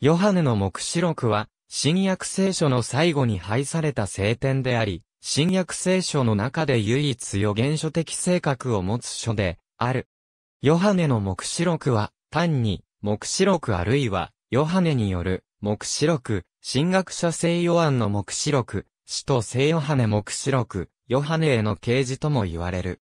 ヨハネの目視録は、新約聖書の最後に配された聖典であり、新約聖書の中で唯一予言書的性格を持つ書で、ある。ヨハネの目視録は、単に、目視録あるいは、ヨハネによる、目視録、神学者聖ヨアンの目視録、使徒聖ヨハネ目視録、ヨハネへの啓示とも言われる。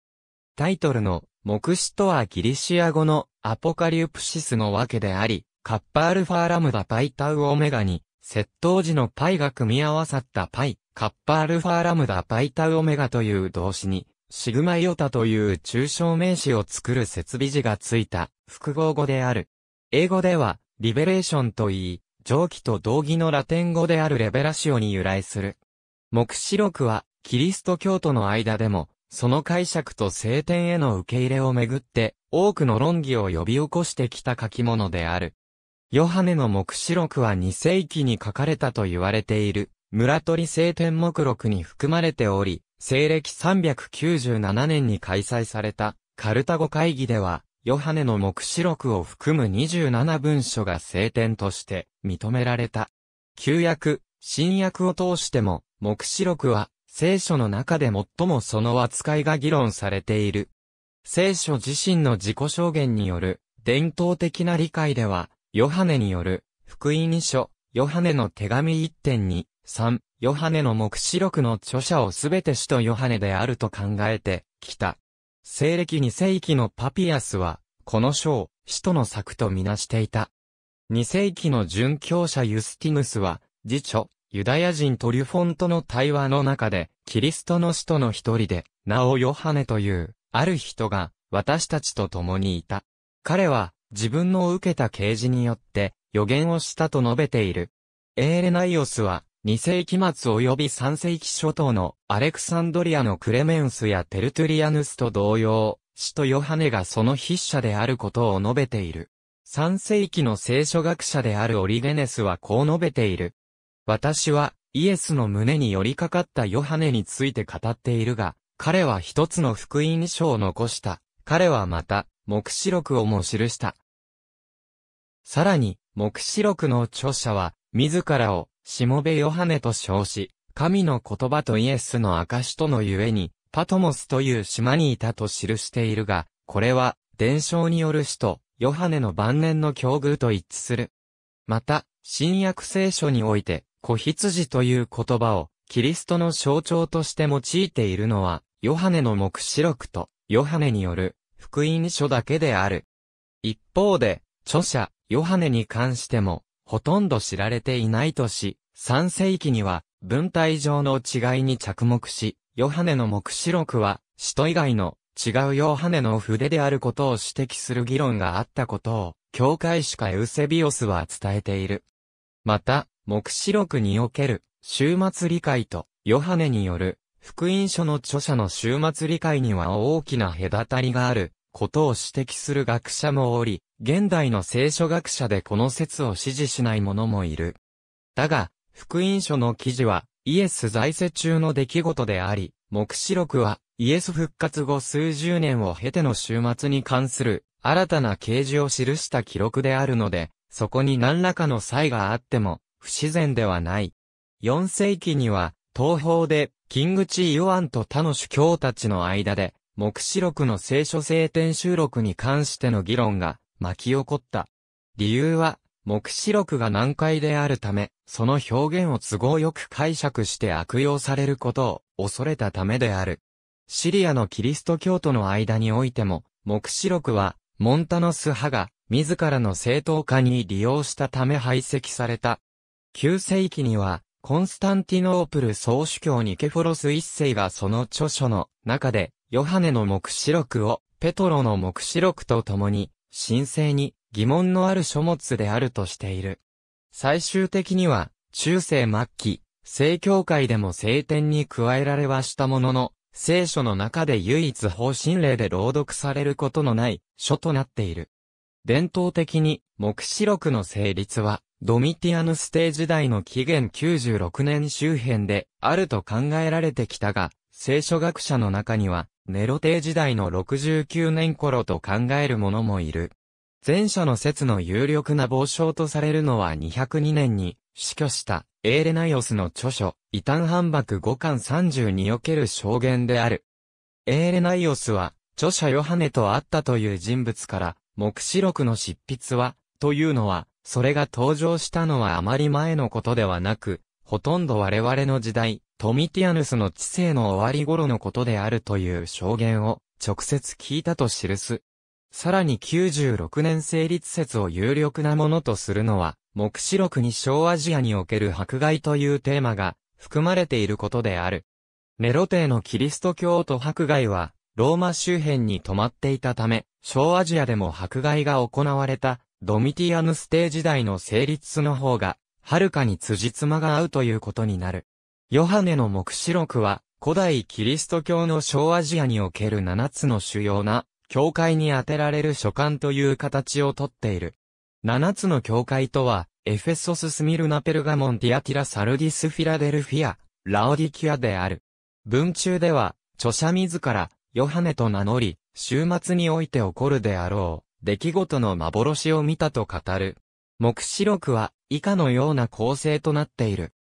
タイトルの、目視とはギリシア語のアポカリュプシスのわけであり、カッパアルファラムダパイタウオメガに、窃盗時のパイが組み合わさったパイ、カッパアルファラムダパイタウオメガという動詞に、シグマイオタという抽象名詞を作る設備字がついた複合語である。英語では、リベレーションといい、上記と同義のラテン語であるレベラシオに由来する。目視録は、キリスト教徒の間でも、その解釈と聖典への受け入れをめぐって、多くの論議を呼び起こしてきた書き物である。ヨハネの目視録は2世紀に書かれたと言われている、村取聖典目録に含まれており、西暦397年に開催された、カルタゴ会議では、ヨハネの目視録を含む27文書が聖典として認められた。旧約、新約を通しても、目視録は、聖書の中で最もその扱いが議論されている。聖書自身の自己証言による、伝統的な理解では、ヨハネによる、福音書、ヨハネの手紙1.2、3、ヨハネの目視録の著者をすべて使徒ヨハネであると考えてきた。西暦2世紀のパピアスは、この書を、使徒の作とみなしていた。2世紀の殉教者ユスティヌスは、次著、ユダヤ人トリュフォンとの対話の中で、キリストの使徒の一人で、名をヨハネという、ある人が、私たちと共にいた。彼は、自分の受けた啓示によって予言をしたと述べている。エーレナイオスは、2世紀末及び3世紀初頭のアレクサンドリアのクレメンスやテルトゥリアヌスと同様、使徒ヨハネがその筆者であることを述べている。3世紀の聖書学者であるオリゲネスはこう述べている。私は、イエスの胸に寄りかかったヨハネについて語っているが、彼は一つの福音書を残した。彼はまた、目視録をも記した。さらに、目視録の著者は、自らを、しもべヨハネと称し、神の言葉とイエスの証とのゆえに、パトモスという島にいたと記しているが、これは、伝承による使徒、ヨハネの晩年の境遇と一致する。また、新約聖書において、子羊という言葉を、キリストの象徴として用いているのは、ヨハネの目視録と、ヨハネによる、福音書だけである。一方で、著者、ヨハネに関しても、ほとんど知られていないとし、3世紀には、文体上の違いに着目し、ヨハネの目視録は、使徒以外の違うヨハネの筆であることを指摘する議論があったことを、教会史家エウセビオスは伝えている。また、目視録における、終末理解と、ヨハネによる、福音書の著者の終末理解には大きな隔たりがある、ことを指摘する学者もおり、現代の聖書学者でこの説を支持しない者もいる。だが、福音書の記事は、イエス在世中の出来事であり、目視録は、イエス復活後数十年を経ての週末に関する、新たな掲示を記した記録であるので、そこに何らかの差異があっても、不自然ではない。4世紀には、東方で、キングチー・ヨアンと他の主教たちの間で、黙示録の聖書聖典収録に関しての議論が巻き起こった。理由は、黙示録が難解であるため、その表現を都合よく解釈して悪用されることを恐れたためである。シリアのキリスト教徒の間においても、黙示録は、モンタノス派が、自らの正当化に利用したため排斥された。旧世紀には、コンスタンティノープル総主教ニケフォロス一世がその著書の中で、ヨハネの目視録を、ペトロの目視録と共に、神聖に疑問のある書物であるとしている。最終的には、中世末期、聖教会でも聖典に加えられはしたものの、聖書の中で唯一方針令で朗読されることのない書となっている。伝統的に、黙示録の成立は、ドミティアヌス帝時代の紀元96年周辺であると考えられてきたが、聖書学者の中には、ネロ帝時代の69年頃と考える者もいる。前者の説の有力な傍証とされるのは202年に死去したエーレナイオスの著書、異端反駁五巻30における証言である。エーレナイオスは、著者ヨハネと会ったという人物から、目視録の執筆は、というのは、それが登場したのはあまり前のことではなく、ほとんど我々の時代、トミティアヌスの知性の終わり頃のことであるという証言を直接聞いたと記す。さらに96年成立説を有力なものとするのは、目視録に小アジアにおける迫害というテーマが含まれていることである。ネロ帝のキリスト教徒迫害は、ローマ周辺に泊まっていたため、小アジアでも迫害が行われた、ドミティアヌステー時代の成立の方が、はるかに辻褄が合うということになる。ヨハネの目視録は、古代キリスト教の小アジアにおける七つの主要な、教会に当てられる書簡という形をとっている。七つの教会とは、エフェソス・スミルナ・ペルガモン・ティアティラ・サルディス・フィラデルフィア、ラオディキュアである。文中では、著者自ら、ヨハネと名乗り、週末において起こるであろう、出来事の幻を見たと語る。目視録は、以下のような構成となっている。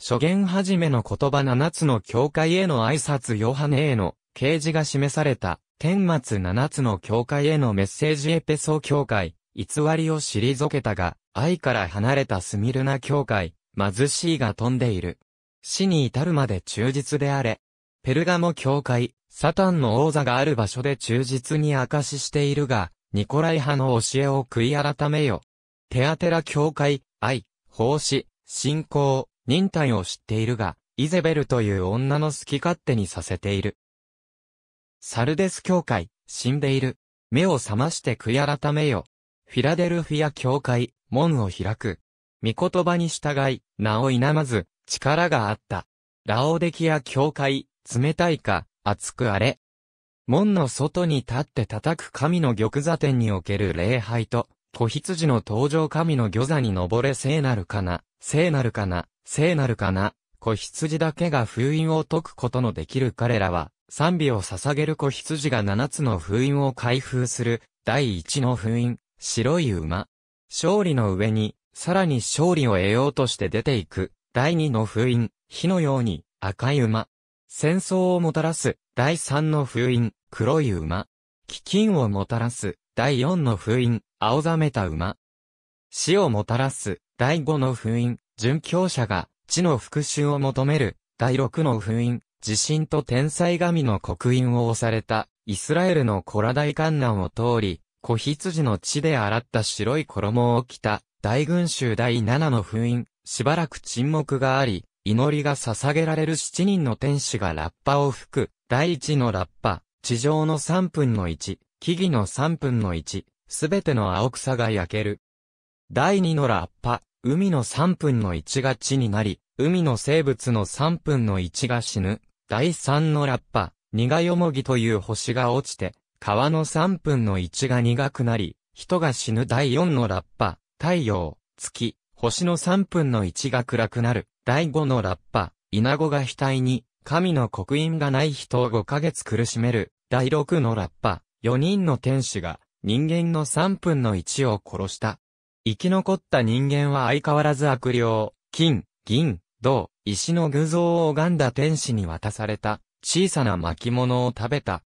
初言始めの言葉七つの教会への挨拶ヨハネへの啓示が示された、天末七つの教会へのメッセージエペソ教会、偽りを退けたが、愛から離れたスミルナ教会、貧しいが飛んでいる。死に至るまで忠実であれ、ペルガモ教会、サタンの王座がある場所で忠実に明かししているが、ニコライ派の教えを悔い改めよ。テアテラ教会、愛、奉仕、信仰、忍耐を知っているが、イゼベルという女の好き勝手にさせている。サルデス教会、死んでいる。目を覚まして悔い改めよ。フィラデルフィア教会、門を開く。御言葉に従い、名を否まず、力があった。ラオデキア教会、冷たいか、熱くあれ。門の外に立って叩く神の玉座天における礼拝と、子羊の登場神の御座に登れ聖なるかな、聖なるかな、聖なるかな、子羊だけが封印を解くことのできる彼らは、賛美を捧げる子羊が七つの封印を開封する、第一の封印、白い馬。勝利の上に、さらに勝利を得ようとして出ていく、第二の封印、火のように、赤い馬。戦争をもたらす、第3の封印、黒い馬。飢饉をもたらす、第4の封印、青ざめた馬。死をもたらす、第5の封印、殉教者が、地の復讐を求める、第6の封印、地震と天才神の刻印を押された、イスラエルのコラ大観覧を通り、子羊の血で洗った白い衣を着た、大群衆第7の封印、しばらく沈黙があり、祈りが捧げられる七人の天使がラッパを吹く、第一のラッパ、地上の三分の一、木々の三分の一、すべての青草が焼ける。第二のラッパ、海の三分の一が地になり、海の生物の三分の一が死ぬ。第三のラッパ、苦よもぎという星が落ちて、川の三分の一が苦くなり、人が死ぬ第四のラッパ、太陽、月、星の三分の一が暗くなる。第五のラッパ、稲子が額に、神の刻印がない人を5ヶ月苦しめる。第六のラッパ、4人の天使が、人間の3分の1を殺した。生き残った人間は相変わらず悪霊、金、銀、銅、石の偶像を拝んだ天使に渡された、小さな巻物を食べた。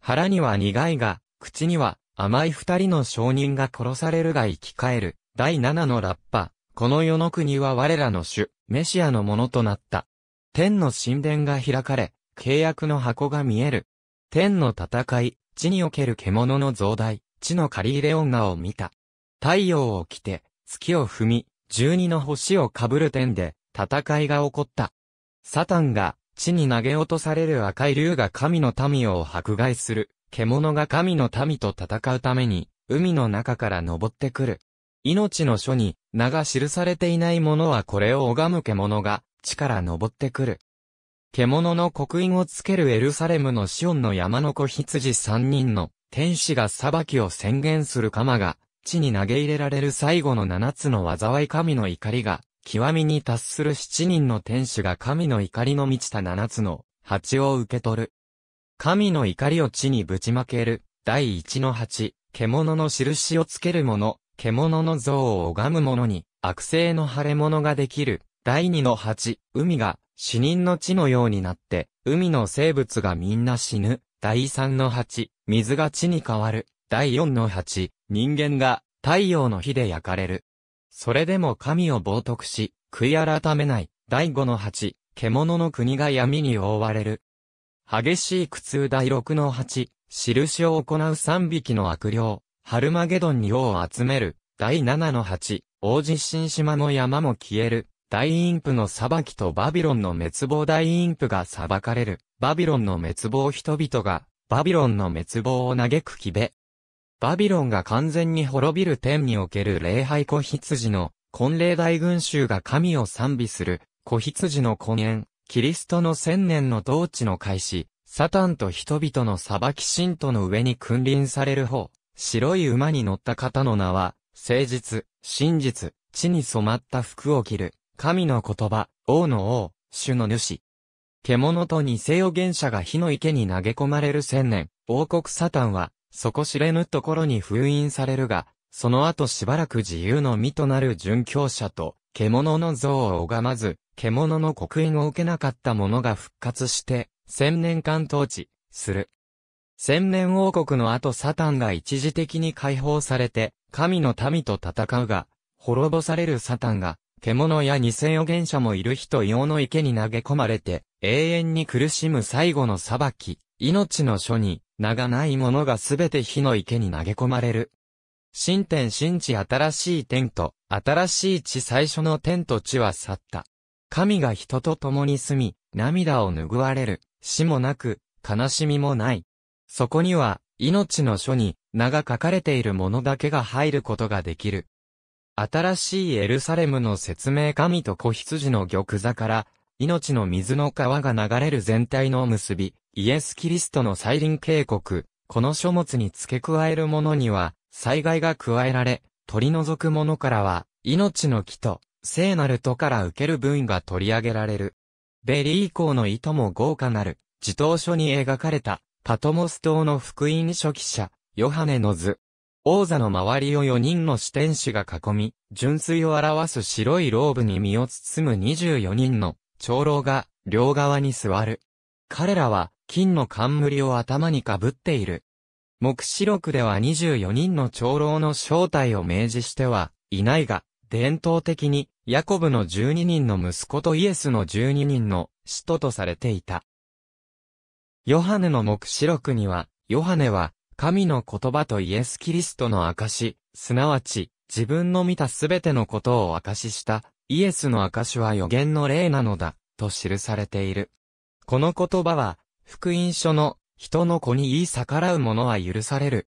腹には苦いが、口には甘い二人の証人が殺されるが生き返る。第七のラッパ、この世の国は我らの主、メシアのものとなった。天の神殿が開かれ、契約の箱が見える。天の戦い、地における獣の増大、地の借り入れ女を見た。太陽を着て、月を踏み、十二の星をかぶる天で、戦いが起こった。サタンが、地に投げ落とされる赤い竜が神の民を迫害する。獣が神の民と戦うために、海の中から登ってくる。命の書に、名が記されていない者はこれを拝む獣が、地から登ってくる。獣の刻印をつけるエルサレムのシオンの山の子羊三人の天使が裁きを宣言する鎌が、地に投げ入れられる最後の七つの災い神の怒りが、極みに達する七人の天使が神の怒りの満ちた七つの蜂を受け取る。神の怒りを地にぶちまける、第一の蜂、獣の印をつける者、獣の像を拝む者に、悪性の腫れ物ができる。第二の八、海が、死人の地のようになって、海の生物がみんな死ぬ。第三の八、水が地に変わる。第四の八、人間が、太陽の火で焼かれる。それでも神を冒涜し、悔い改めない。第五の八、獣の国が闇に覆われる。激しい苦痛第六の八、印を行う三匹の悪霊。ハルマゲドンに王を集める、第7の8、王地震島の山も消える、大インプの裁きとバビロンの滅亡大インプが裁かれる、バビロンの滅亡人々が、バビロンの滅亡を嘆く木べ。バビロンが完全に滅びる天における礼拝子羊の、婚礼大群衆が神を賛美する、子羊の婚宴、キリストの千年の統治の開始、サタンと人々の裁き信徒の上に君臨される方。白い馬に乗った方の名は、誠実、真実、地に染まった服を着る、神の言葉、王の王、主の主。獣と偽予言者が火の池に投げ込まれる千年、王国サタンは、底知れぬところに封印されるが、その後しばらく自由の身となる殉教者と、獣の像を拝まず、獣の刻印を受けなかった者が復活して、千年間統治、する。千年王国の後サタンが一時的に解放されて、神の民と戦うが、滅ぼされるサタンが、獣や偽預言者もいる人用の池に投げ込まれて、永遠に苦しむ最後の裁き、命の書に、名がない者がすべて火の池に投げ込まれる。新天新地新しい天と、新しい地最初の天と地は去った。神が人と共に住み、涙を拭われる、死もなく、悲しみもない。そこには、命の書に名が書かれているものだけが入ることができる。新しいエルサレムの説明神と子羊の玉座から、命の水の川が流れる全体の結び、イエス・キリストの再臨警告、この書物に付け加えるものには、災害が加えられ、取り除くものからは、命の木と、聖なる都から受ける分が取り上げられる。ベリー以降の意図も豪華なる、自動書に描かれた、パトモス島の福音書記者、ヨハネの図。王座の周りを4人の視点使が囲み、純粋を表す白いローブに身を包む24人の長老が両側に座る。彼らは金の冠を頭にかぶっている。目視録では24人の長老の正体を明示してはいないが、伝統的にヤコブの12人の息子とイエスの12人の使徒とされていた。ヨハネの目視録には、ヨハネは、神の言葉とイエス・キリストの証、すなわち、自分の見たすべてのことを証しした、イエスの証は予言の霊なのだ、と記されている。この言葉は、福音書の、人の子に言い逆らう者は許される。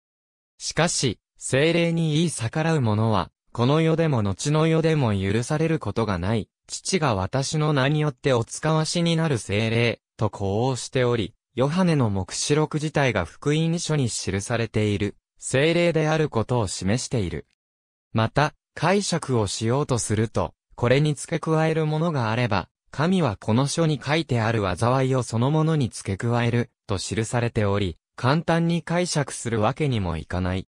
しかし、精霊に言い逆らう者は、この世でも後の世でも許されることがない、父が私の名によってお使わしになる精霊、と呼応しており、ヨハネの目視録自体が福音書に記されている、精霊であることを示している。また、解釈をしようとすると、これに付け加えるものがあれば、神はこの書に書いてある災いをそのものに付け加える、と記されており、簡単に解釈するわけにもいかない。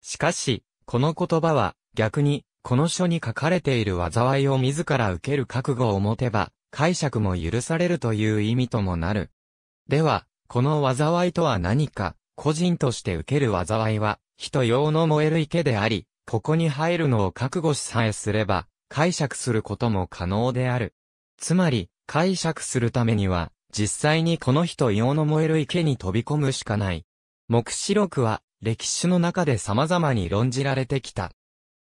しかし、この言葉は、逆に、この書に書かれている災いを自ら受ける覚悟を持てば、解釈も許されるという意味ともなる。では、この災いとは何か、個人として受ける災いは、人用の燃える池であり、ここに入るのを覚悟しさえすれば、解釈することも可能である。つまり、解釈するためには、実際にこの人用の燃える池に飛び込むしかない。目視録は、歴史の中で様々に論じられてきた。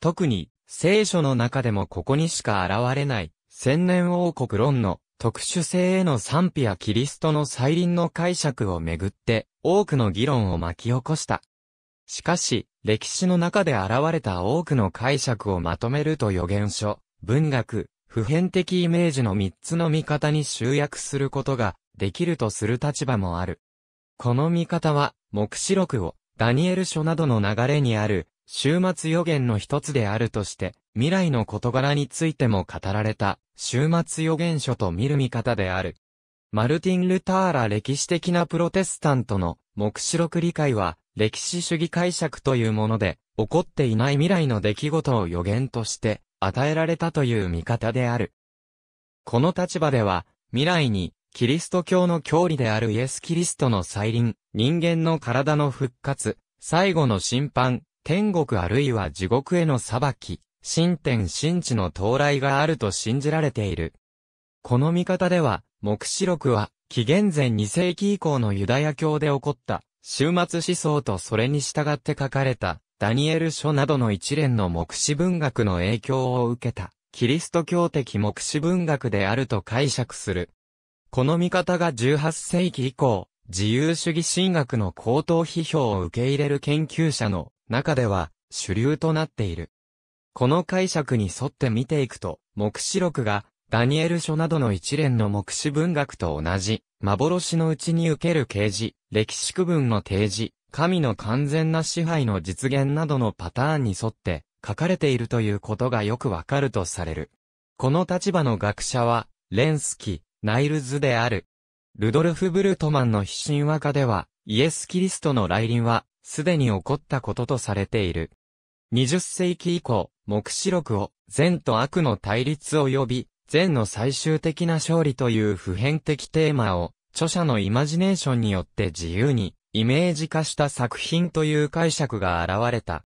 特に、聖書の中でもここにしか現れない、千年王国論の特殊性への賛否やキリストの再臨の解釈をめぐって多くの議論を巻き起こした。しかし、歴史の中で現れた多くの解釈をまとめると予言書、文学、普遍的イメージの三つの見方に集約することができるとする立場もある。この見方は、目視録をダニエル書などの流れにある終末予言の一つであるとして未来の事柄についても語られた、終末予言書と見る見方である。マルティン・ルターラ歴史的なプロテスタントの目視録理解は、歴史主義解釈というもので、起こっていない未来の出来事を予言として与えられたという見方である。この立場では、未来にキリスト教の教理であるイエス・キリストの再臨、人間の体の復活、最後の審判、天国あるいは地獄への裁き、新天神地の到来があると信じられている。この見方では、黙示録は、紀元前2世紀以降のユダヤ教で起こった、終末思想とそれに従って書かれた、ダニエル書などの一連の黙示文学の影響を受けた、キリスト教的黙示文学であると解釈する。この見方が18世紀以降、自由主義神学の高等批評を受け入れる研究者の中では主流となっている。この解釈に沿って見ていくと、目視録が、ダニエル書などの一連の目視文学と同じ、幻のうちに受ける啓示、歴史区分の提示、神の完全な支配の実現などのパターンに沿って書かれているということがよくわかるとされる。この立場の学者は、レンスキ、ナイルズである。ルドルフ・ブルトマンの非神話化では、イエス・キリストの来臨は、すでに起こったこととされている。20世紀以降、目視録を善と悪の対立及び善の最終的な勝利という普遍的テーマを著者のイマジネーションによって自由にイメージ化した作品という解釈が現れた。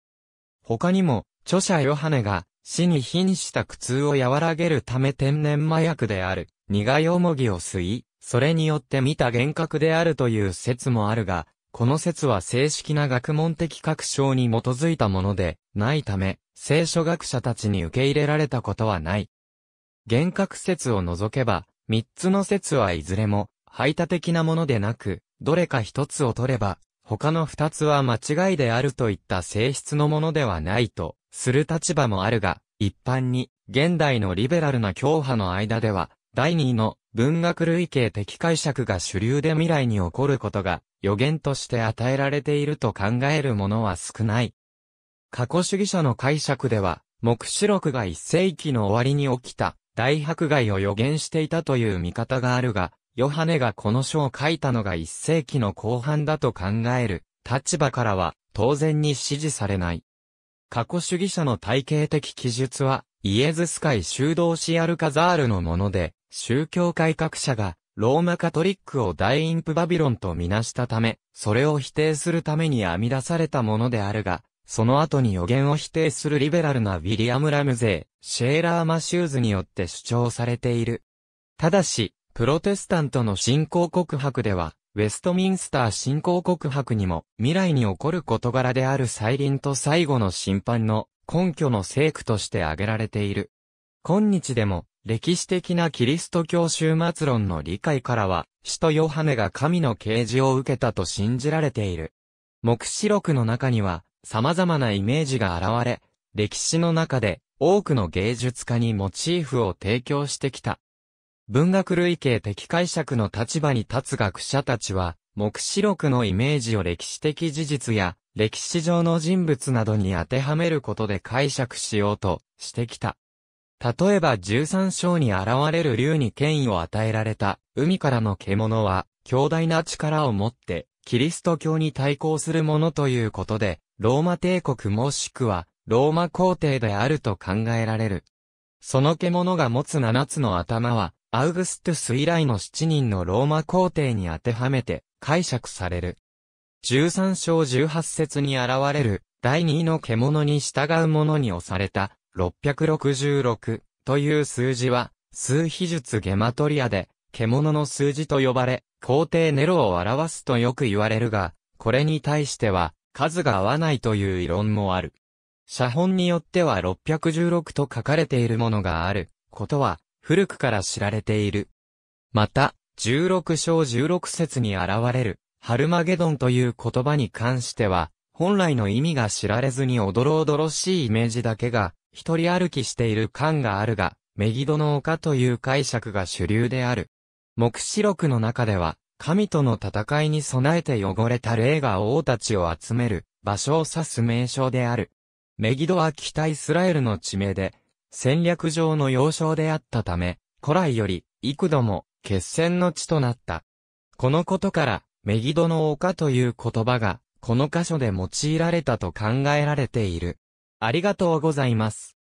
他にも著者ヨハネが死に瀕した苦痛を和らげるため天然麻薬である苦い重ぎを吸い、それによって見た幻覚であるという説もあるが、この説は正式な学問的確証に基づいたもので、ないため、聖書学者たちに受け入れられたことはない。幻覚説を除けば、三つの説はいずれも、排他的なものでなく、どれか一つを取れば、他の二つは間違いであるといった性質のものではないと、する立場もあるが、一般に、現代のリベラルな教派の間では、第二の文学類型的解釈が主流で未来に起こることが予言として与えられていると考えるものは少ない。過去主義者の解釈では、目視録が一世紀の終わりに起きた大迫害を予言していたという見方があるが、ヨハネがこの書を書いたのが一世紀の後半だと考える立場からは当然に支持されない。過去主義者の体系的記述はイエズス会修道士アルカザールのもので、宗教改革者が、ローマカトリックを大インプバビロンとみなしたため、それを否定するために編み出されたものであるが、その後に予言を否定するリベラルなウィリアム・ラムゼー、シェーラー・マシューズによって主張されている。ただし、プロテスタントの信仰告白では、ウェストミンスター信仰告白にも、未来に起こる事柄である再臨と最後の審判の根拠の聖句として挙げられている。今日でも、歴史的なキリスト教終末論の理解からは、使徒ヨハネが神の啓示を受けたと信じられている。目視録の中には、様々なイメージが現れ、歴史の中で多くの芸術家にモチーフを提供してきた。文学類型的解釈の立場に立つ学者たちは、目視録のイメージを歴史的事実や歴史上の人物などに当てはめることで解釈しようとしてきた。例えば13章に現れる竜に権威を与えられた海からの獣は強大な力を持ってキリスト教に対抗するものということで、ローマ帝国もしくはローマ皇帝であると考えられる。その獣が持つ7つの頭は、アウグストゥス以来の7人のローマ皇帝に当てはめて解釈される。13章18節に現れる第2の獣に従う者に押された666という数字は、数秘術ゲマトリアで、獣の数字と呼ばれ、皇帝ネロを表すとよく言われるが、これに対しては、数が合わないという異論もある。写本によっては616と書かれているものがある、ことは、古くから知られている。また、16章16節に現れる、ハルマゲドンという言葉に関しては、本来の意味が知られずにおどろおどろしいイメージだけが一人歩きしている感があるが、メギドの丘という解釈が主流である。目視録の中では、神との戦いに備えて汚れた霊が王たちを集める場所を指す名称である。メギドは北イスラエルの地名で、戦略上の要衝であったため、古来より幾度も決戦の地となった。このことから、メギドの丘という言葉が、この箇所で用いられたと考えられている。ありがとうございます。